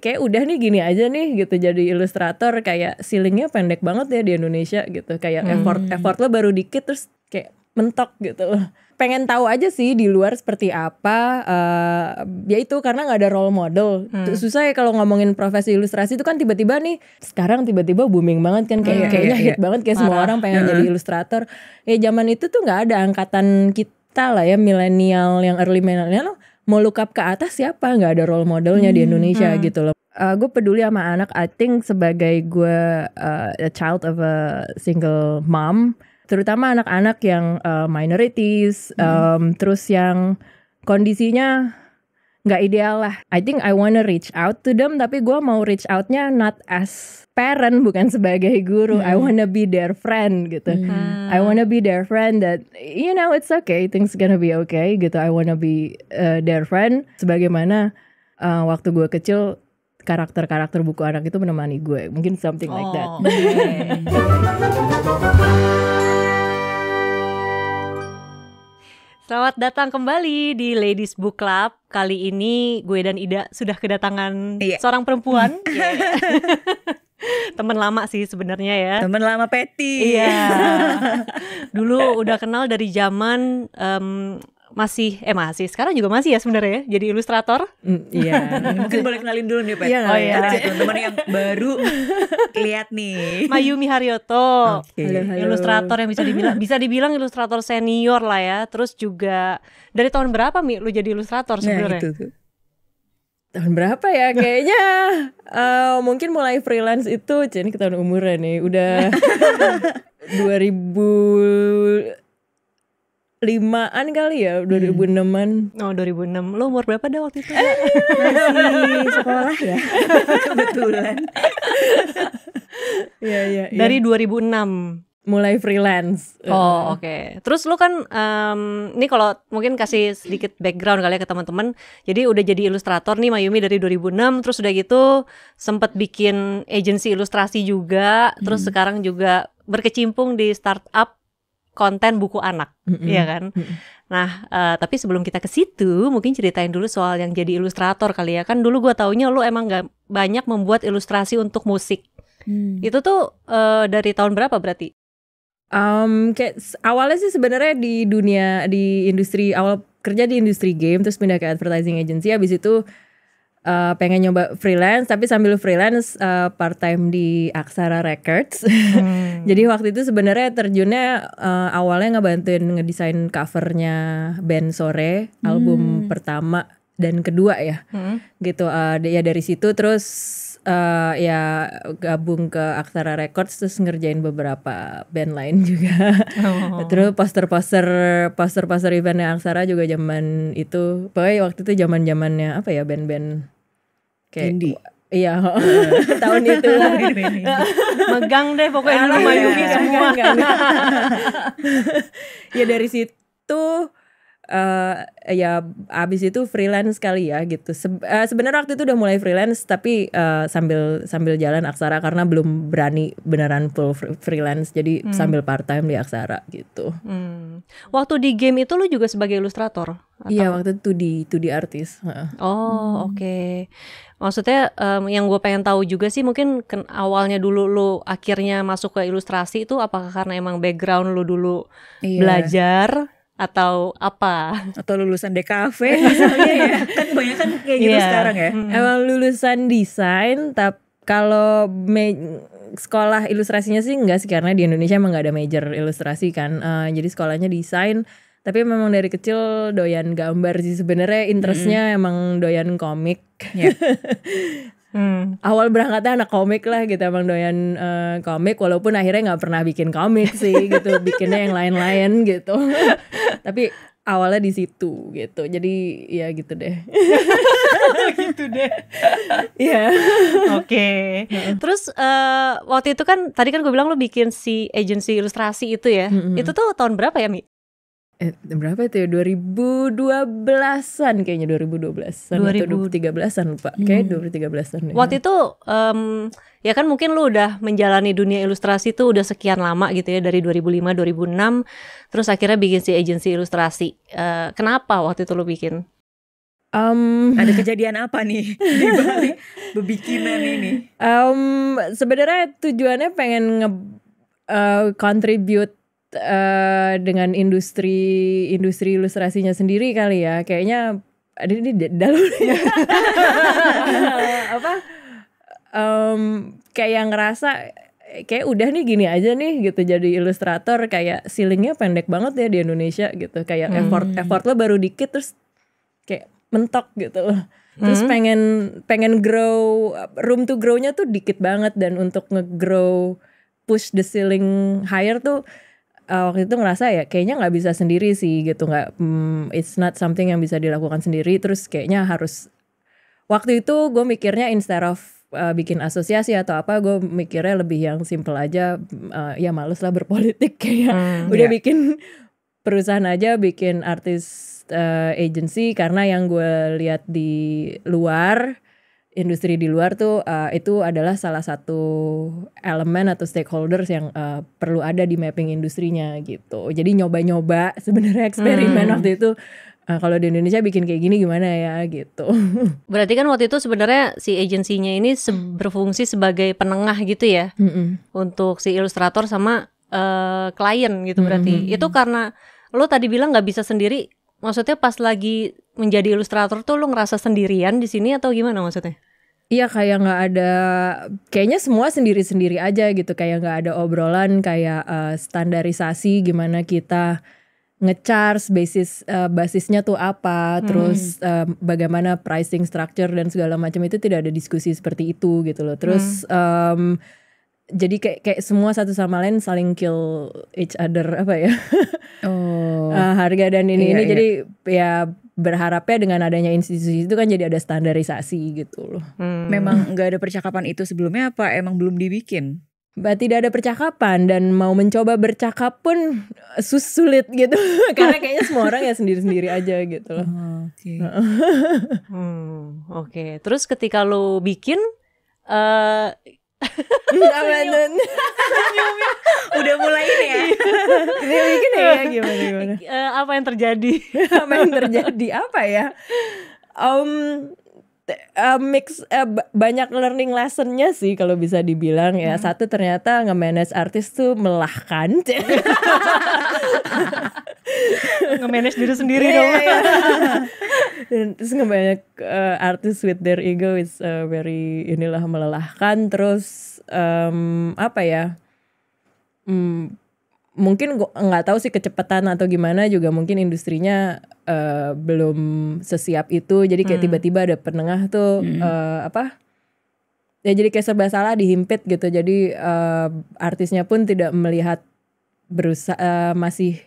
kayak udah nih gini aja nih gitu jadi ilustrator kayak ceilingnya pendek banget ya di Indonesia gitu kayak hmm. effort effort lo baru dikit terus kayak mentok gitu loh pengen tahu aja sih di luar seperti apa uh, ya itu karena nggak ada role model hmm. susah ya kalau ngomongin profesi ilustrasi itu kan tiba-tiba nih sekarang tiba-tiba booming banget kan kayak hmm. kayaknya iya, hit yeah, banget kayak Marah. semua orang pengen yeah. jadi ilustrator ya zaman itu tuh nggak ada angkatan kita lah ya milenial yang early milenial mau look up ke atas siapa nggak ada role modelnya hmm. di Indonesia hmm. gitu loh uh, eh, gue peduli sama anak I think sebagai gue uh, a child of a single mom terutama anak-anak yang uh, minorities hmm. um, terus yang kondisinya nggak ideal lah. I think I wanna reach out to them, tapi gue mau reach outnya not as parent bukan sebagai guru. Hmm. I wanna be their friend gitu. Hmm. I wanna be their friend that you know it's okay, things gonna be okay gitu. I wanna be uh, their friend. Sebagaimana uh, waktu gue kecil karakter-karakter buku anak itu menemani gue. Mungkin something oh, like that. Okay. Oh, Selamat datang kembali di Ladies Book Club. Kali ini gue dan Ida sudah kedatangan iya. seorang perempuan. Yeah. Temen lama sih sebenarnya ya. Temen lama Peti. Iya. Dulu udah kenal dari zaman um, masih eh masih sekarang juga masih ya sebenarnya ya jadi ilustrator. Mm, iya. Mungkin boleh kenalin dulu nih pak Iya, oh iya. iya teman-teman yang baru lihat nih. Mayumi Haryoto. Okay. Ilustrator yang bisa dibilang bisa dibilang ilustrator senior lah ya. Terus juga dari tahun berapa Mi lu jadi ilustrator nah, sebenarnya? Nah, Tahun berapa ya kayaknya uh, mungkin mulai freelance itu jadi ketahuan umurnya nih udah 2000 limaan kali ya 2006an hmm. oh 2006 lo umur berapa dah waktu itu eh, masih sekolah ya kebetulan ya, ya, ya. dari 2006 mulai freelance oh oke okay. terus lo kan um, ini kalau mungkin kasih sedikit background kali ya ke teman-teman jadi udah jadi ilustrator nih Mayumi dari 2006 terus udah gitu sempet bikin agensi ilustrasi juga terus hmm. sekarang juga berkecimpung di startup konten buku anak, mm -hmm. ya kan? Mm -hmm. Nah, uh, tapi sebelum kita ke situ, mungkin ceritain dulu soal yang jadi ilustrator kali ya. Kan dulu gue taunya lu emang gak banyak membuat ilustrasi untuk musik. Mm. Itu tuh uh, dari tahun berapa berarti? Um, kayak awalnya sih sebenarnya di dunia di industri awal kerja di industri game terus pindah ke advertising agency Abis itu uh, pengen nyoba freelance tapi sambil freelance uh, eh, part time di Aksara Records. Hmm. Jadi waktu itu sebenarnya terjunnya uh, awalnya ngebantuin ngedesain covernya band Sore hmm. album pertama dan kedua ya. Hmm. Gitu uh, ya dari situ terus uh, ya gabung ke Aksara Records terus ngerjain beberapa band lain juga. Oh. terus poster-poster poster-poster eventnya Aksara juga zaman itu. Pokoknya waktu itu zaman-zamannya apa ya band-band kayak Indi. Iya, tahun itu megang deh pokoknya rumah iya, iya, Yuki iya, semua. ya dari situ uh, ya abis itu freelance kali ya gitu. Se uh, eh, Sebenarnya waktu itu udah mulai freelance tapi uh, sambil sambil jalan aksara karena belum berani beneran full freelance jadi hmm. sambil part time di aksara gitu. Hmm. Waktu di game itu lu juga sebagai ilustrator? Iya waktu itu di itu di artis. Oh hmm. oke. Okay. Maksudnya um, yang gue pengen tahu juga sih mungkin awalnya dulu lu akhirnya masuk ke ilustrasi itu apakah karena emang background lu dulu yeah. belajar atau apa atau lulusan DKV misalnya ya kan banyak kan kayak gitu yeah. sekarang ya hmm. emang lulusan desain tapi kalau me- sekolah ilustrasinya sih enggak sih karena di Indonesia emang nggak ada major ilustrasi kan uh, jadi sekolahnya desain tapi memang dari kecil doyan gambar sih sebenarnya interestnya hmm. emang doyan komik yeah. hmm. awal berangkatnya anak komik lah gitu emang doyan uh, komik walaupun akhirnya nggak pernah bikin komik sih gitu bikinnya yang lain-lain gitu tapi awalnya di situ gitu jadi ya gitu deh gitu deh ya oke okay. terus uh, waktu itu kan tadi kan gue bilang lo bikin si agency ilustrasi itu ya -hmm. itu tuh tahun berapa ya mi eh, berapa itu ya 2012-an kayaknya 2012-an 2000... atau 2013-an lupa. Hmm. Kayaknya 2013-an. Ya. Waktu itu um, ya kan mungkin lu udah menjalani dunia ilustrasi tuh udah sekian lama gitu ya dari 2005 2006 terus akhirnya bikin si agensi ilustrasi. Uh, kenapa waktu itu lu bikin? Um, ada kejadian apa nih di balik bebikinan ini? Um, sebenarnya tujuannya pengen nge uh, contribute uh, dengan industri industri ilustrasinya sendiri kali ya. Kayaknya ada ini dalam iya. apa um, kayak yang ngerasa kayak udah nih gini aja nih gitu jadi ilustrator kayak ceilingnya pendek banget ya di Indonesia gitu kayak hmm. effort effort lo baru dikit terus kayak mentok gitu loh terus hmm. pengen pengen grow room to grownya tuh dikit banget dan untuk ngegrow push the ceiling higher tuh uh, waktu itu ngerasa ya kayaknya nggak bisa sendiri sih gitu nggak um, it's not something yang bisa dilakukan sendiri terus kayaknya harus waktu itu gue mikirnya instead of uh, bikin asosiasi atau apa gue mikirnya lebih yang simple aja uh, ya males lah berpolitik kayak hmm, udah iya. bikin perusahaan aja bikin artis uh, agency karena yang gue lihat di luar industri di luar tuh uh, itu adalah salah satu elemen atau stakeholders yang uh, perlu ada di mapping industrinya gitu. Jadi nyoba-nyoba sebenarnya eksperimen hmm. waktu itu uh, kalau di Indonesia bikin kayak gini gimana ya gitu. Berarti kan waktu itu sebenarnya si agensinya ini se berfungsi sebagai penengah gitu ya mm -mm. untuk si ilustrator sama uh, klien gitu berarti. Mm Itu karena lo tadi bilang nggak bisa sendiri maksudnya pas lagi menjadi ilustrator tuh lo ngerasa sendirian di sini atau gimana maksudnya? Iya kayak nggak ada, kayaknya semua sendiri-sendiri aja gitu, kayak nggak ada obrolan, kayak uh, standarisasi gimana kita ngecharge basis uh, basisnya tuh apa, hmm. terus uh, bagaimana pricing structure dan segala macam itu tidak ada diskusi seperti itu gitu loh. Terus hmm. um, jadi kayak kayak semua satu sama lain saling kill each other apa ya oh. uh, harga dan ini iya, ini iya. jadi ya berharapnya dengan adanya institusi itu kan jadi ada standarisasi gitu loh hmm. memang nggak ada percakapan itu sebelumnya apa emang belum dibikin bah tidak ada percakapan dan mau mencoba bercakap pun eh, sus sulit gitu karena kayaknya semua orang ya sendiri sendiri aja gitu loh oh, oke okay. hmm, oke okay. terus ketika lo bikin uh, Iya, iya. Senyum. udah mulai ini ya. Iya. Ini ya gimana gimana. Eh, apa yang terjadi? apa yang terjadi apa ya? Um, uh, mix uh, banyak learning lessonnya sih kalau bisa dibilang ya. Hmm. Satu ternyata nge-manage artis tuh melahkan. nge-manage diri sendiri dong dan terus nggak banyak uh, artis with their ego is uh, very inilah melelahkan terus um, apa ya um, mungkin nggak tahu sih kecepatan atau gimana juga mungkin industrinya uh, belum sesiap itu jadi kayak hmm. tiba-tiba hmm. ada penengah tuh hmm. uh, apa ya jadi kayak serba salah dihimpit gitu jadi uh, artisnya pun tidak melihat berusaha uh, masih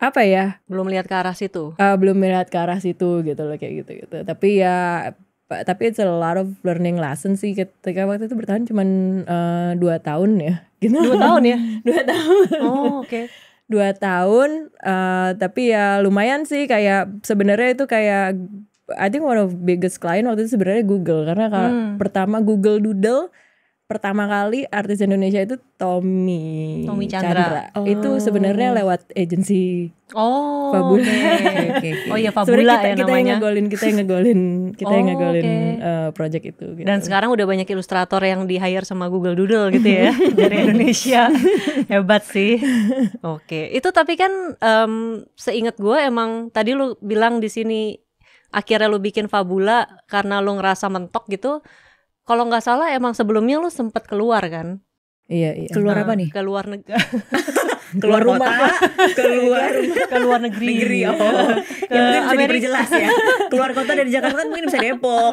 apa ya belum lihat ke arah situ uh, belum melihat ke arah situ gitu loh kayak gitu gitu tapi ya tapi it's a lot of learning lesson sih ketika waktu itu bertahan cuma uh, eh, dua tahun ya gitu dua tahun ya dua tahun oh oke okay. dua tahun uh, tapi ya lumayan sih kayak sebenarnya itu kayak I think one of biggest client waktu itu sebenarnya Google karena hmm. pertama Google Doodle pertama kali artis Indonesia itu Tommy Tommy Chandra, Chandra. Oh. itu sebenarnya lewat agensi oh Fabula okay. okay, oh iya Fabula kita, ya kita namanya. yang ngegolin kita yang ngegolin kita oh, yang ngegolin oh, okay. uh, eh, project itu gitu. dan sekarang udah banyak ilustrator yang di hire sama Google Doodle gitu ya dari Indonesia hebat sih oke okay. itu tapi kan um, seingat gue emang tadi lu bilang di sini akhirnya lu bikin Fabula karena lu ngerasa mentok gitu kalau nggak salah emang sebelumnya lu sempet keluar kan? Iya, iya. Keluar nah, apa nih? Keluar negara. keluar rumah, keluar rumah. keluar negeri. negeri oh. Ke ya, mungkin bisa Amerika. diperjelas ya. Keluar kota dari Jakarta kan mungkin bisa Depok,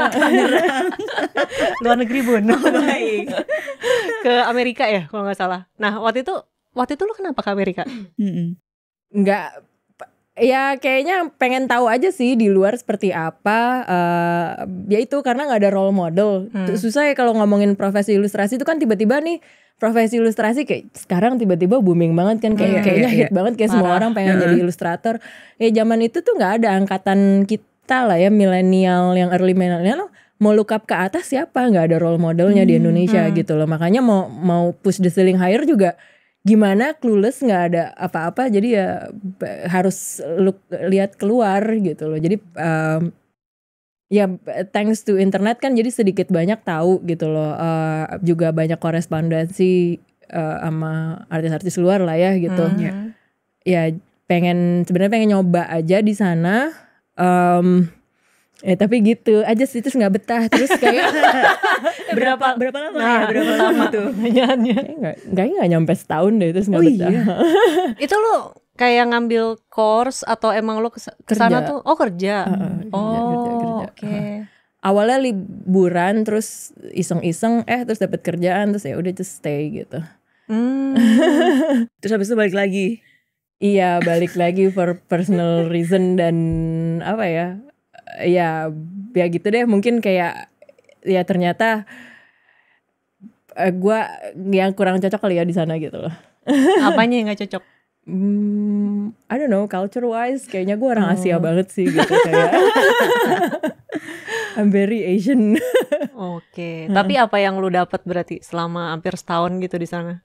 Luar negeri, Bun. Oh, baik. ke Amerika ya kalau nggak salah. Nah, waktu itu waktu itu lu kenapa ke Amerika? Mm -mm. Nggak ya kayaknya pengen tahu aja sih di luar seperti apa uh, ya itu karena nggak ada role model hmm. susah ya kalau ngomongin profesi ilustrasi itu kan tiba-tiba nih profesi ilustrasi kayak sekarang tiba-tiba booming banget kan kayak hmm, iya, kayaknya iya, hit iya. banget kayak Marah. semua orang pengen hmm. jadi ilustrator ya zaman itu tuh nggak ada angkatan kita lah ya milenial yang early milenial mau look up ke atas siapa nggak ada role modelnya hmm, di Indonesia hmm. gitu loh makanya mau mau push the ceiling higher juga gimana clueless nggak ada apa-apa jadi ya harus look, lihat keluar gitu loh jadi um, ya thanks to internet kan jadi sedikit banyak tahu gitu loh uh, juga banyak korespondensi uh, sama artis-artis luar lah ya gitu mm -hmm. Iya. ya pengen sebenarnya pengen nyoba aja di sana um, Eh tapi gitu aja sih terus nggak betah terus kayak berapa berapa lama nah, ya berapa lama tuh pertanyaannya nggak nggak nyampe setahun deh terus nggak oh, betah iya. itu lo kayak ngambil course atau emang lo kesana kerja. tuh oh kerja uh, uh, oh oke okay. uh. awalnya liburan terus iseng-iseng eh terus dapat kerjaan terus ya udah just stay gitu hmm. terus habis itu balik lagi Iya balik lagi for personal reason dan apa ya ya ya gitu deh mungkin kayak ya ternyata uh, eh, gue yang kurang cocok kali ya di sana gitu loh. Apanya yang nggak cocok? Hmm, I don't know, culture wise kayaknya gue orang oh. Asia banget sih gitu kayak. I'm very Asian. Oke, okay. tapi apa yang lu dapat berarti selama hampir setahun gitu di sana?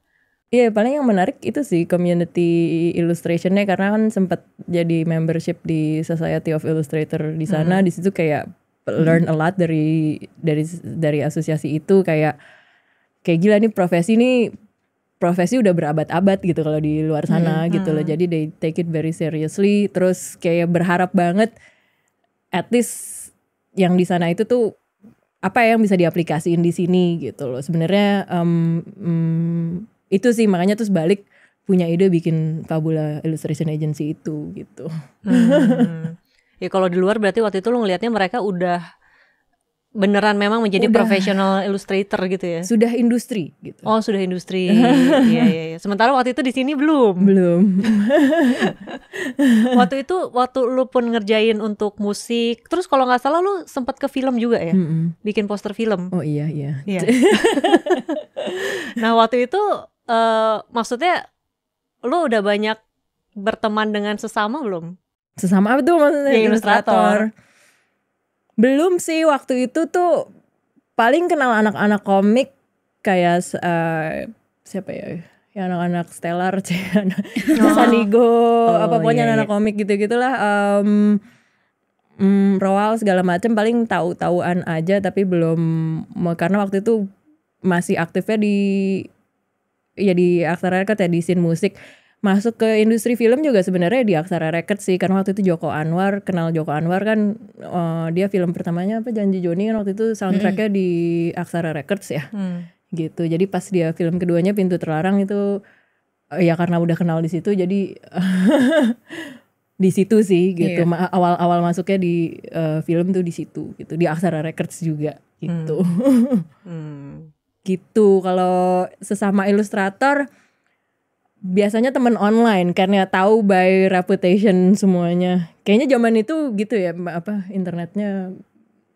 Iya yeah, paling yang menarik itu sih community illustrationnya karena kan sempat jadi membership di Society of Illustrator di sana hmm. di situ kayak learn a lot dari dari dari asosiasi itu kayak kayak gila nih profesi nih profesi udah berabad-abad gitu kalau di luar sana hmm. gitu loh hmm. jadi they take it very seriously terus kayak berharap banget at least yang di sana itu tuh apa ya yang bisa diaplikasiin di sini gitu loh sebenarnya um, um, itu sih makanya terus balik punya ide bikin Fabula Illustration Agency itu gitu. Hmm. ya kalau di luar berarti waktu itu lo ngelihatnya mereka udah beneran memang menjadi udah, profesional illustrator gitu ya. Sudah industri gitu. Oh, sudah industri. Iya, iya, iya. Sementara waktu itu di sini belum. Belum. waktu itu waktu lu pun ngerjain untuk musik, terus kalau nggak salah lu sempat ke film juga ya? Mm -hmm. Bikin poster film. Oh iya, iya. Iya. nah, waktu itu uh, maksudnya lu udah banyak berteman dengan sesama belum? Sesama apa tuh maksudnya? Ya, ilustrator. Belum sih waktu itu tuh paling kenal anak-anak komik kayak uh, siapa ya? Ya anak-anak Stellar, oh. Sanigo, oh, apa pokoknya iya, anak, -anak iya. komik gitu-gitulah. Um, mm, roal segala macam paling tahu-tahuan aja tapi belum karena waktu itu masih aktifnya di ya di Aksara Record ya di scene musik masuk ke industri film juga sebenarnya di Aksara Record sih karena waktu itu Joko Anwar kenal Joko Anwar kan uh, dia film pertamanya apa Janji Joni kan waktu itu soundtracknya di Aksara Records ya hmm. gitu jadi pas dia film keduanya Pintu Terlarang itu eh, ya karena udah kenal di situ jadi di situ sih gitu yeah. awal-awal masuknya di uh, film tuh di situ gitu di Aksara Records juga gitu hmm. Hmm gitu kalau sesama ilustrator biasanya temen online karena tahu by reputation semuanya kayaknya zaman itu gitu ya apa internetnya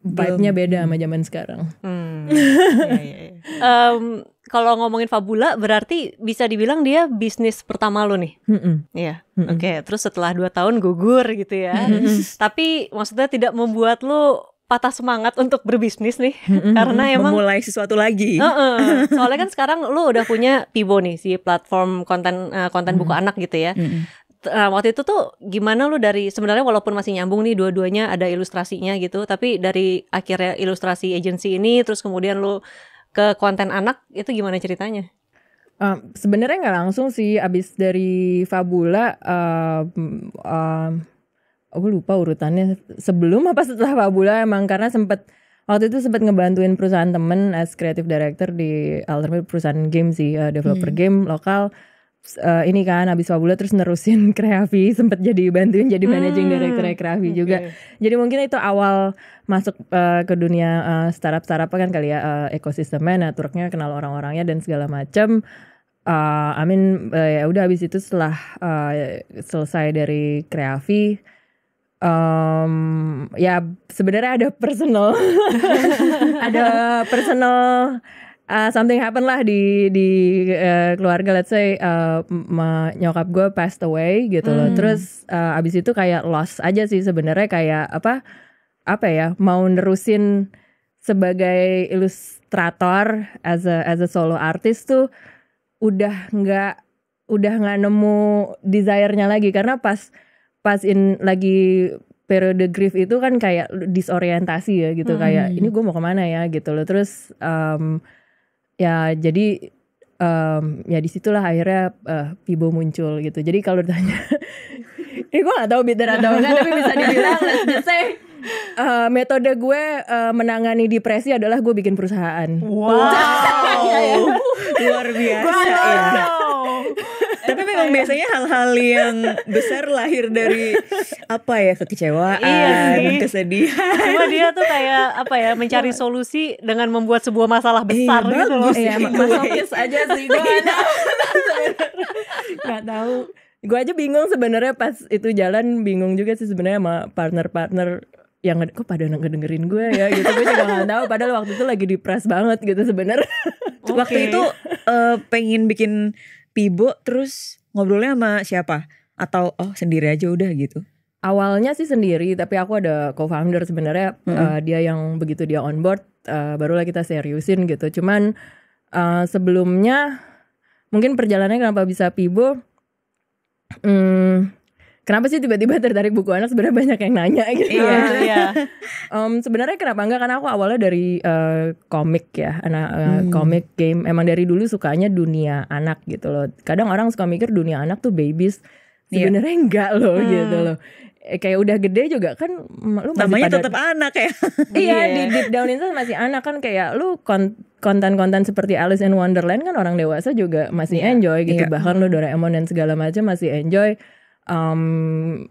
vibe-nya beda sama zaman sekarang hmm. ya, ya, ya. um, kalau ngomongin fabula berarti bisa dibilang dia bisnis pertama lo nih iya mm yeah. oke okay. terus setelah dua tahun gugur gitu ya tapi maksudnya tidak membuat lo patah semangat untuk berbisnis nih mm-hmm. karena emang mulai sesuatu lagi. Uh-uh. Soalnya kan sekarang lu udah punya Pibo nih si platform konten uh, konten mm-hmm. buku anak gitu ya. Mm-hmm. Nah, waktu itu tuh gimana lu dari sebenarnya walaupun masih nyambung nih dua-duanya ada ilustrasinya gitu, tapi dari akhirnya ilustrasi agensi ini terus kemudian lu ke konten anak itu gimana ceritanya? Uh, Sebenarnya nggak langsung sih, abis dari Fabula uh, uh, gue lupa urutannya sebelum apa setelah Fabula emang karena sempat waktu itu sempat ngebantuin perusahaan temen as creative director di Ultimate perusahaan game sih uh, developer hmm. game lokal uh, ini kan habis Fabula terus nerusin Kreavi sempat jadi bantuin jadi managing hmm, director Kreavi okay. juga jadi mungkin itu awal masuk uh, ke dunia uh, startup startup kan kali ya uh, ekosistemnya networknya kenal orang-orangnya dan segala macam uh, I mean uh, ya udah habis itu setelah uh, selesai dari kreatif um, ya sebenarnya ada personal ada personal uh, something happen lah di di uh, keluarga let's say uh, nyokap gue passed away gitu loh hmm. terus uh, abis itu kayak loss aja sih sebenarnya kayak apa apa ya mau nerusin sebagai ilustrator as a as a solo artist tuh udah nggak udah nggak nemu desire-nya lagi karena pas pas in lagi periode grief itu kan kayak disorientasi ya gitu hmm. kayak ini gue mau kemana ya gitu loh terus um, ya jadi um, ya disitulah akhirnya uh, Pibo muncul gitu jadi kalau ditanya ini eh, gue gak tau bitter atau enggak tapi bisa dibilang let's just say uh, metode gue uh, menangani depresi adalah gue bikin perusahaan wow, iya, iya. luar biasa wow. ya. tapi memang biasanya hal-hal yang besar lahir dari apa ya kekecewaan iya kesedihan cuma dia tuh kayak apa ya mencari solusi dengan membuat sebuah masalah iya, besar eh, gitu loh iya, masokis aja sih gue iya. nggak tahu gue aja bingung sebenarnya pas itu jalan bingung juga sih sebenarnya sama partner-partner yang kok pada dengerin gue ya gitu gue juga gak tahu padahal waktu itu lagi dipres banget gitu sebenarnya okay. waktu itu uh, pengen bikin Pibo terus ngobrolnya sama siapa? Atau oh sendiri aja udah gitu? Awalnya sih sendiri, tapi aku ada co-founder sebenarnya mm -hmm. uh, dia yang begitu dia on board uh, barulah kita seriusin gitu. Cuman uh, sebelumnya mungkin perjalanannya kenapa bisa Pibo? Hmm, kenapa sih tiba-tiba tertarik buku anak sebenarnya banyak yang nanya gitu iya, yeah, ya. Yeah. Iya. um, sebenarnya kenapa enggak karena aku awalnya dari uh, komik ya anak uh, hmm. komik game emang dari dulu sukanya dunia anak gitu loh kadang orang suka mikir dunia anak tuh babies iya. sebenarnya yeah. enggak loh hmm. gitu loh eh, kayak udah gede juga kan lu masih namanya tetap anak ya iya yeah. di deep down itu masih anak kan kayak lu konten-konten seperti Alice in Wonderland kan orang dewasa juga masih yeah. enjoy gitu yeah. bahkan lu Doraemon dan segala macam masih enjoy um,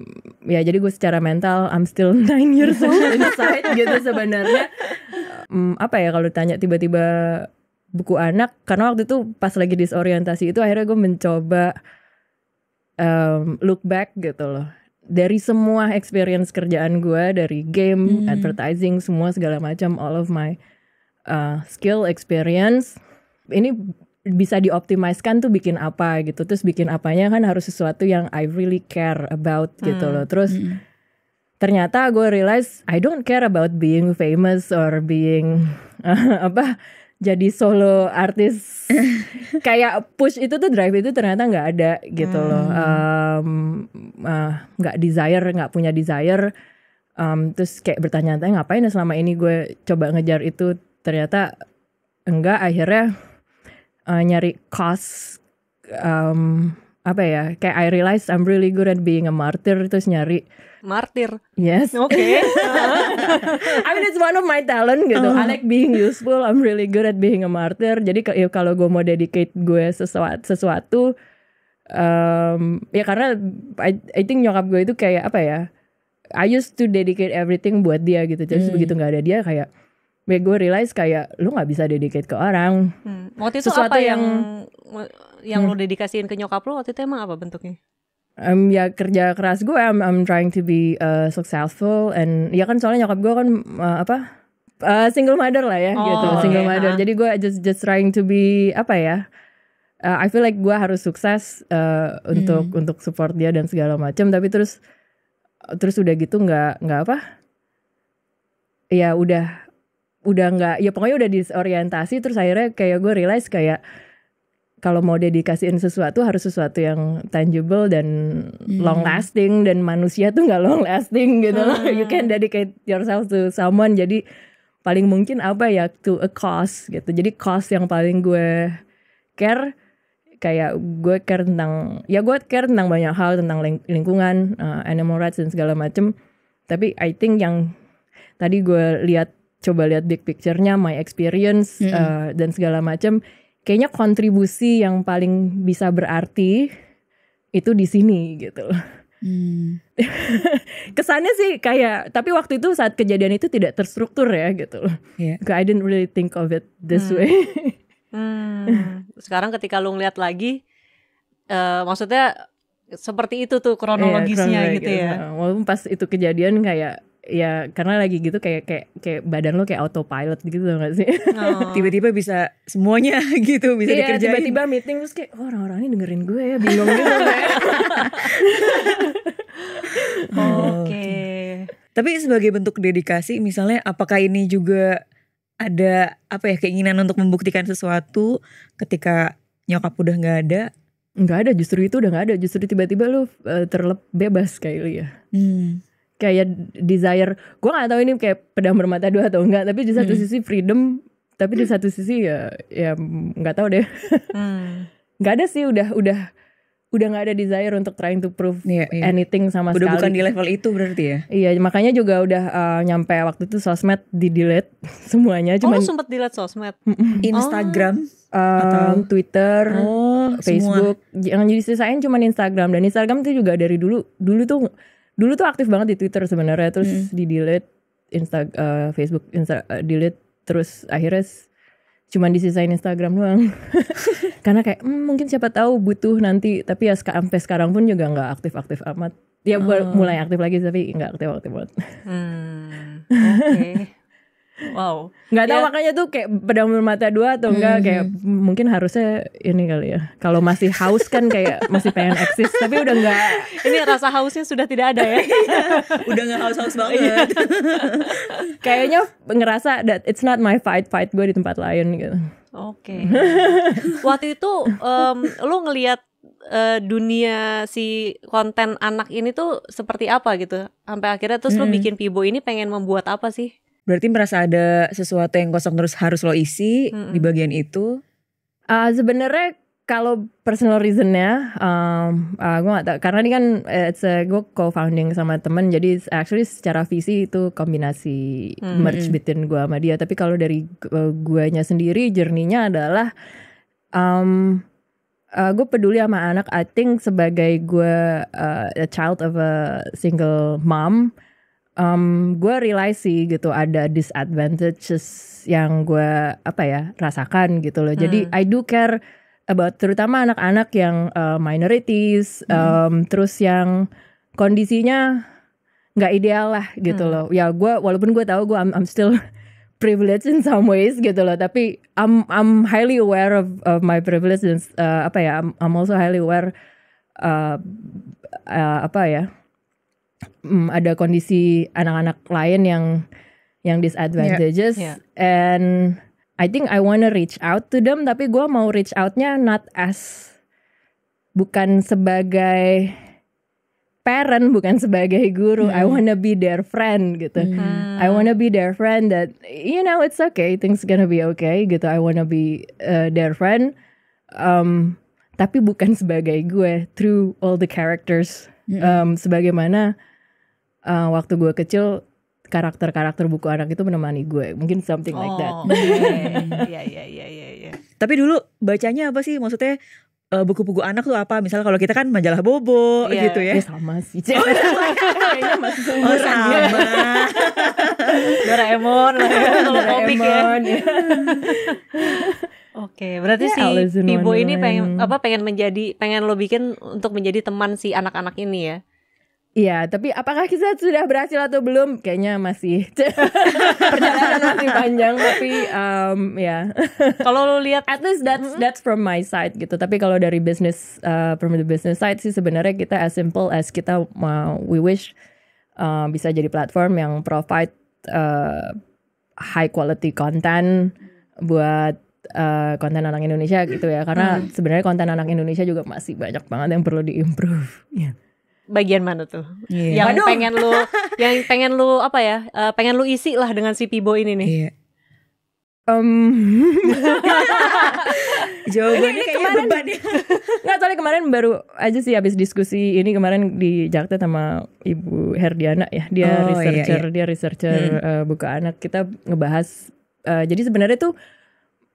ya jadi gue secara mental I'm still nine years old inside gitu sebenarnya um, apa ya kalau ditanya tiba-tiba buku anak karena waktu itu pas lagi disorientasi itu akhirnya gue mencoba um, look back gitu loh dari semua experience kerjaan gue dari game hmm. advertising semua segala macam all of my uh, skill experience ini bisa dioptimiskan tuh bikin apa gitu terus bikin apanya kan harus sesuatu yang I really care about gitu hmm. gitu loh terus hmm. ternyata gue realize I don't care about being famous or being apa jadi solo artis kayak push itu tuh drive itu ternyata nggak ada gitu hmm. loh eh, nggak um, uh, desire nggak punya desire um, terus kayak bertanya-tanya ngapain ya selama ini gue coba ngejar itu ternyata enggak akhirnya uh, nyari cost um, apa ya kayak I realize I'm really good at being a martyr terus nyari martyr yes oke okay. I mean it's one of my talent gitu uh. I like being useful I'm really good at being a martyr jadi ya, kalau gue mau dedicate gue sesuatu sesuatu um, ya karena I, I think nyokap gue itu kayak apa ya I used to dedicate everything buat dia gitu jadi hmm. begitu nggak ada dia kayak ya gue realize kayak lu nggak bisa dedicate ke orang hmm. waktu itu sesuatu apa yang yang, yang hmm. lu dedikasiin ke nyokap lu waktu itu emang apa bentuknya um, ya kerja keras gue I'm, I'm trying to be uh, successful and ya kan soalnya nyokap gue kan uh, apa uh, single mother lah ya oh, gitu single okay, mother nah. jadi gue just just trying to be apa ya uh, I feel like gue harus sukses uh, hmm. untuk untuk support dia dan segala macam tapi terus terus udah gitu nggak nggak apa ya udah udah nggak ya pokoknya udah disorientasi terus akhirnya kayak gue realize kayak kalau mau dedikasiin sesuatu harus sesuatu yang tangible dan hmm. long lasting dan manusia tuh nggak long lasting gitu loh. Hmm. You can dedicate yourself to someone. Jadi paling mungkin apa ya to a cause gitu. Jadi cause yang paling gue care kayak gue care tentang ya gue care tentang banyak hal tentang lingkungan, uh, animal rights dan segala macem. Tapi I think yang tadi gue lihat coba lihat big picture-nya, my experience mm -hmm. uh, dan segala macam, kayaknya kontribusi yang paling bisa berarti itu di sini gitu loh. Hmm. Kesannya sih kayak, tapi waktu itu saat kejadian itu tidak terstruktur ya gitu loh. Iya. Yeah. I didn't really think of it this hmm. way. hmm. Sekarang ketika lu ngeliat lagi, uh, maksudnya seperti itu tuh kronologisnya yeah, gitu, gitu ya. Nah, walaupun pas itu kejadian kayak ya karena lagi gitu kayak kayak kayak badan lo kayak autopilot gitu loh sih tiba oh. tiba-tiba bisa semuanya gitu bisa iya, dikerjain tiba-tiba meeting terus kayak oh, orang orang ini dengerin gue ya bingung gitu oh. oke okay. tapi sebagai bentuk dedikasi misalnya apakah ini juga ada apa ya keinginan untuk membuktikan sesuatu ketika nyokap udah nggak ada nggak ada justru itu udah nggak ada justru tiba-tiba lo uh, eh, terlep bebas kayak lo ya hmm kayak desire gue nggak tahu ini kayak pedang bermata dua atau enggak tapi di satu hmm. sisi freedom tapi di satu sisi ya ya nggak tahu deh hmm. nggak hmm. ada sih udah udah udah nggak ada desire untuk trying to prove yeah, yeah. anything sama udah sekali. Udah bukan di level itu berarti ya? Iya, makanya juga udah uh, nyampe waktu itu sosmed di delete semuanya. Cuma oh, sempet delete sosmed? Oh. Instagram? Oh. atau Twitter, oh, Facebook. Semua. Yang jadi sisain cuma Instagram dan Instagram tuh juga dari dulu dulu tuh dulu tuh aktif banget di Twitter sebenarnya terus hmm. di delete Insta uh, Facebook Insta uh, delete terus akhirnya cuman disisain Instagram doang karena kayak mmm, mungkin siapa tahu butuh nanti tapi ya sampai sekarang pun juga nggak aktif-aktif amat ya oh. mulai aktif lagi tapi nggak aktif-aktif banget hmm, Wow. Nggak tahu ya. makanya tuh kayak pedang bermata dua atau enggak hmm kayak mungkin harusnya ini kali ya. Kalau masih haus kan kayak masih pengen eksis tapi udah enggak. Ini rasa hausnya sudah tidak ada ya. Iya. udah enggak haus-haus iya. banget. Kayaknya ngerasa that it's not my fight fight gue di tempat lain gitu. Oke. Okay. Waktu itu um, lu ngelihat uh, eh, dunia si konten anak ini tuh seperti apa gitu? Sampai akhirnya terus hmm. lu bikin Pibo ini pengen membuat apa sih? berarti merasa ada sesuatu yang kosong terus harus lo isi mm di bagian itu uh, sebenarnya kalau personal reasonnya, um, uh, ah, gue gak tau karena ini kan eh, it's a, gue co-founding sama temen, jadi actually secara visi itu kombinasi hmm. merge between gue sama dia. Tapi kalau dari uh, guanya sendiri, jerninya adalah um, uh, eh, gue peduli sama anak. I think sebagai gue uh, a child of a single mom, um, gue realize sih gitu ada disadvantages yang gue apa ya rasakan gitu loh. Jadi hmm. I do care about terutama anak-anak yang uh, minorities, hmm. um, terus yang kondisinya nggak ideal lah gitu hmm. loh. Ya gue walaupun gue tahu gue I'm, I'm still privilege in some ways gitu loh tapi I'm I'm highly aware of, of my privilege dan uh, eh, apa ya I'm, I'm also highly aware uh, uh, apa ya um, ada kondisi anak-anak lain yang yang disadvantages yeah. Yeah. and I think I wanna reach out to them tapi gue mau reach outnya not as bukan sebagai parent bukan sebagai guru mm. I wanna be their friend gitu mm. I wanna be their friend that you know it's okay things gonna be okay gitu I wanna be uh, their friend um, tapi bukan sebagai gue through all the characters hmm. um, sebagaimana uh, waktu gue kecil karakter-karakter buku anak itu menemani gue mungkin something like that. Oh, iya, iya, iya, iya iya iya iya. Tapi dulu bacanya apa sih maksudnya eh, buku-buku anak tuh apa? misalnya kalau kita kan majalah Bobo yeah. gitu ya. ya sama sih. Oh, kayaknya masih Oh, sama. Doraemon lah ya, kalau komik ya. ya. Oke, okay, berarti yeah, si Ibu ini pengen apa pengen menjadi pengen lo bikin untuk menjadi teman si anak-anak ini ya. Iya, tapi apakah kita sudah berhasil atau belum? Kayaknya masih perjalanan masih panjang, tapi um, ya. Yeah. Kalau lo lihat, at least that's that's from my side gitu. Tapi kalau dari business uh, from the business side sih sebenarnya kita as simple as kita mau we wish uh, bisa jadi platform yang provide uh, high quality content buat uh, konten anak Indonesia gitu ya. Karena sebenarnya konten anak Indonesia juga masih banyak banget yang perlu diimprove. Yeah bagian mana tuh yeah. yang Aduh. pengen lu yang pengen lu apa ya uh, pengen lu isi lah dengan si Pibo ini nih yeah. Iya. Um, jawabannya ini, ini kemarin, beban gitu. ya. Nggak, soalnya kemarin baru aja sih habis diskusi ini kemarin di Jakarta sama Ibu Herdiana ya. Dia oh, iya, researcher, iya, iya. dia researcher hmm. uh, buka anak. Kita ngebahas uh, jadi sebenarnya tuh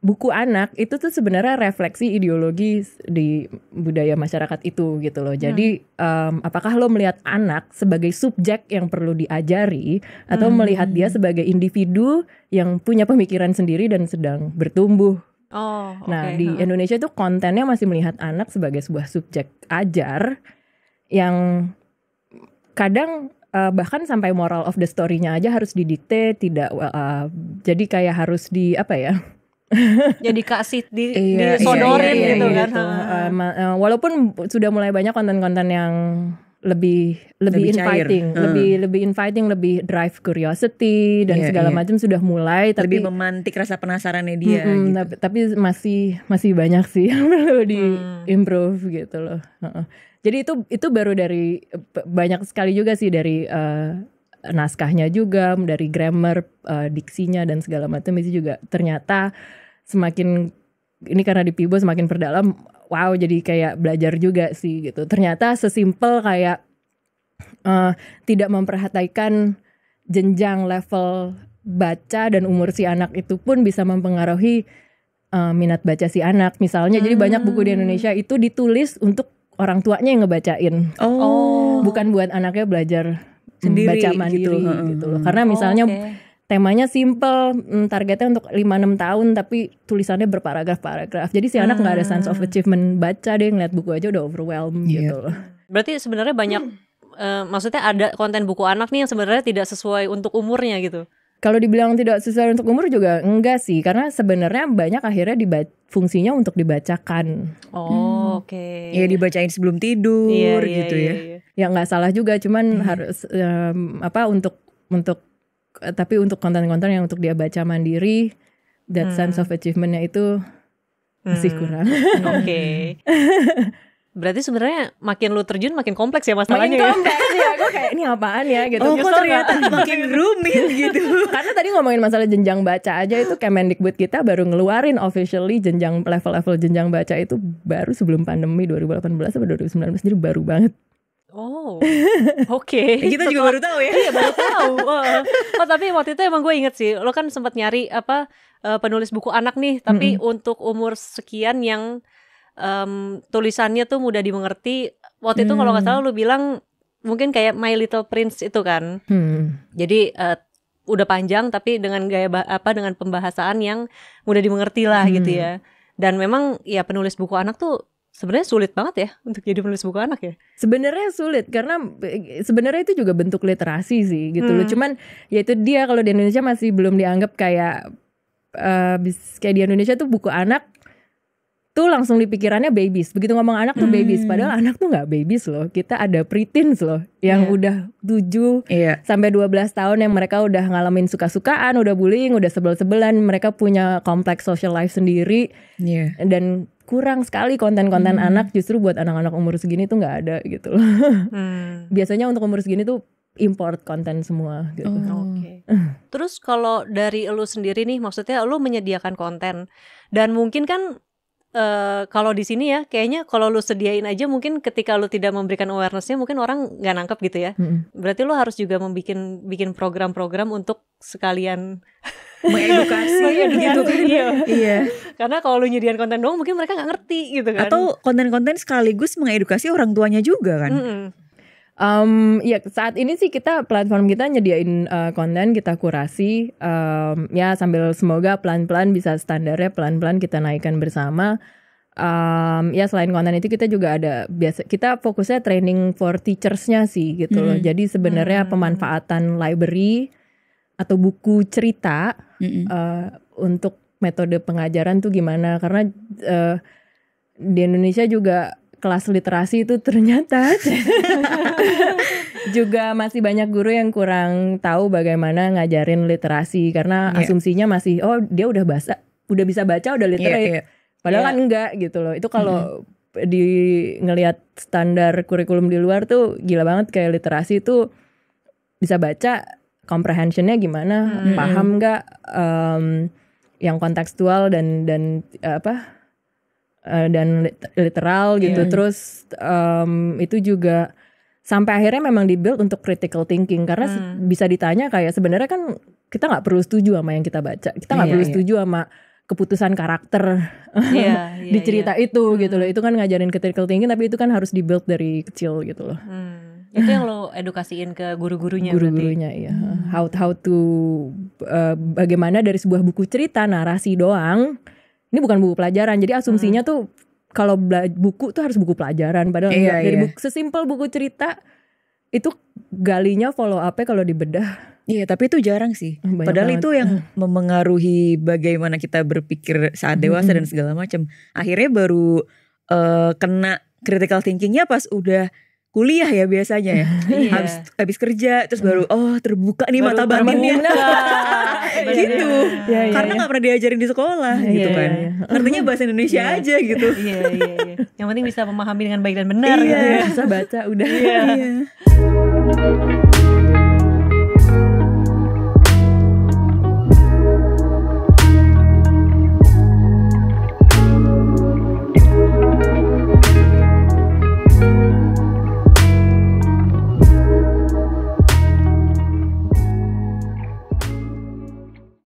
buku anak itu tuh sebenarnya refleksi ideologi di budaya masyarakat itu gitu loh. Hmm. Jadi hmm. um, apakah lo melihat anak sebagai subjek yang perlu diajari atau hmm. melihat dia sebagai individu yang punya pemikiran sendiri dan sedang bertumbuh? Oh, nah di Indonesia tuh kontennya masih melihat anak sebagai sebuah subjek ajar yang kadang uh, bahkan sampai moral of the story-nya aja harus didikte tidak uh, jadi kayak harus di apa ya jadi kasih di iya, iya, disodorin iya, iya, gitu iya, kan. Gitu. Uh, walaupun sudah mulai banyak konten-konten yang lebih lebih, lebih inviting, cair. Hmm. lebih lebih inviting, lebih drive curiosity dan yeah, segala yeah. macam sudah mulai tapi lebih memantik rasa penasarannya dia mm gitu. tapi, tapi masih masih banyak sih yang perlu di hmm. improve gitu loh. Uh -uh. Jadi itu itu baru dari banyak sekali juga sih dari uh, naskahnya juga, dari grammar, uh, diksinya dan segala macam itu juga ternyata semakin ini karena di Pibo semakin perdalam wow jadi kayak belajar juga sih gitu ternyata sesimpel kayak uh, tidak memperhatikan jenjang level baca dan umur si anak itu pun bisa mempengaruhi uh, minat baca si anak misalnya hmm. jadi banyak buku di hmm. Indonesia itu ditulis untuk orang tuanya yang ngebacain oh bukan buat anaknya belajar sendiri baca mandiri gitu, gitu loh hmm. karena misalnya oh, okay temanya simple mm, targetnya untuk 5-6 tahun tapi tulisannya berparagraf-paragraf jadi si anak nggak ada sense of hmm. achievement baca deh ngeliat buku aja udah overwhelm yeah. gitu loh berarti sebenarnya banyak hmm. uh, maksudnya ada konten buku anak nih yang sebenarnya tidak sesuai untuk umurnya gitu kalau dibilang tidak sesuai untuk umur juga enggak sih karena sebenarnya banyak akhirnya dibaca fungsinya untuk dibacakan. Oh, hmm. oke. Okay. Ya dibacain sebelum tidur iya, iya gitu ya. iya, ya. Iya. Ya nggak salah juga cuman hmm. harus um, apa untuk untuk Eh, tapi untuk konten-konten yang untuk dia baca mandiri that hmm. sense of achievementnya itu masih hmm. kurang. Oke. Okay. Berarti sebenarnya makin lu terjun makin kompleks ya masalahnya makin ya? kompleks ya. Gue kayak ini apaan ya gitu. Oh, kok ternyata makin rumit gitu. Karena tadi ngomongin masalah jenjang baca aja itu Kemendikbud kita baru ngeluarin officially jenjang level-level jenjang baca itu baru sebelum pandemi 2018 atau 2019 jadi baru banget. Oh, oke. Okay. Kita juga baru tahu ya. Iya baru tahu. Oh. tapi waktu itu emang gue inget sih, lo kan sempat nyari apa eh, penulis buku anak nih, tapi mm -hmm. untuk umur sekian yang um, tulisannya tuh mudah dimengerti. Waktu itu kalau nggak salah mm. lo bilang mungkin kayak My Little Prince itu kan. Mm. Jadi uh, udah panjang tapi dengan gaya apa dengan pembahasan yang mudah dimengerti lah gitu mm. gitu ya. Dan memang ya penulis buku anak tuh sebenarnya sulit banget ya untuk jadi penulis buku anak ya. Sebenarnya sulit karena eh, sebenarnya itu juga bentuk literasi sih gitu hmm. loh. Cuman ya itu dia kalau di Indonesia masih belum dianggap kayak uh, kayak di Indonesia tuh buku anak tuh langsung dipikirannya babies. Begitu ngomong anak tuh babies, hmm. padahal anak tuh nggak babies loh. Kita ada preteens loh yang yeah. udah 7 yeah. Iya. sampai 12 tahun yang mereka udah ngalamin suka-sukaan, udah bullying, udah sebel-sebelan, mereka punya kompleks social life sendiri. Yeah. Dan kurang sekali konten-konten hmm. anak justru buat anak-anak umur segini tuh nggak ada gitu loh. Hmm. Biasanya untuk umur segini tuh import konten semua gitu. Oh, Okay. Terus kalau dari lu sendiri nih maksudnya lu menyediakan konten dan mungkin kan Uh, kalau di sini ya kayaknya kalau lu sediain aja mungkin ketika lu tidak memberikan awarenessnya mungkin orang nggak nangkep gitu ya. -hmm. Berarti lu harus juga membuat bikin program-program untuk sekalian mengedukasi gitu kan iya. iya karena kalau lu nyediain konten doang mungkin mereka nggak ngerti gitu kan atau konten-konten sekaligus mengedukasi orang tuanya juga kan mm -hmm. Um, ya saat ini sih kita platform kita nyediain uh, konten kita kurasi um, ya sambil semoga pelan-pelan bisa standarnya pelan-pelan kita naikkan bersama um, ya selain konten itu kita juga ada biasa kita fokusnya training for teachersnya sih gitu loh hmm. jadi sebenarnya hmm. pemanfaatan library atau buku cerita mm-hmm. uh, untuk metode pengajaran tuh gimana karena uh, di Indonesia juga kelas literasi itu ternyata juga masih banyak guru yang kurang tahu bagaimana ngajarin literasi karena yeah. asumsinya masih oh dia udah bahasa udah bisa baca udah iya, literate yeah, yeah. padahal yeah. kan iya. enggak gitu loh itu kalau mm-hmm. di ngelihat standar kurikulum di luar tuh gila banget kayak literasi itu bisa baca comprehensionnya gimana, hmm. paham hmm. nggak um, yang kontekstual dan dan eh, apa uh, dan literal gitu. Iya. Terus um, itu juga sampai akhirnya memang dibuild untuk critical thinking karena hmm. bisa ditanya kayak sebenarnya kan kita nggak perlu setuju sama yang kita baca, kita nggak yeah, perlu yeah. setuju sama keputusan karakter yeah, yeah, di cerita yeah. itu hmm. gitu loh. Hmm. Itu kan ngajarin critical thinking tapi itu kan harus dibuild dari kecil gitu loh. Hmm itu yang lo edukasiin ke guru-gurunya guru-gurunya ya, hmm. how how to uh, bagaimana dari sebuah buku cerita narasi doang ini bukan buku pelajaran jadi asumsinya hmm. tuh kalau buku tuh harus buku pelajaran padahal iya, dari iya. buku sesimpel buku cerita itu galinya follow up-nya kalau dibedah Iya, tapi itu jarang sih. Banyak Padahal banget. itu yang hmm. memengaruhi bagaimana kita berpikir saat hmm. dewasa -hmm. dan segala macam. Akhirnya baru uh, kena critical thinkingnya pas udah kuliah ya biasanya ya. Iya. habis habis kerja terus baru oh terbuka nih baru mata batinnya. Iya, iya, gitu. Ya, ya, Karena nggak pernah diajarin di sekolah gitu kan. Artinya bahasa Indonesia aja gitu. Iya iya iya. Yang penting bisa memahami dengan baik dan benar Iya, kan? bisa baca udah. Iya.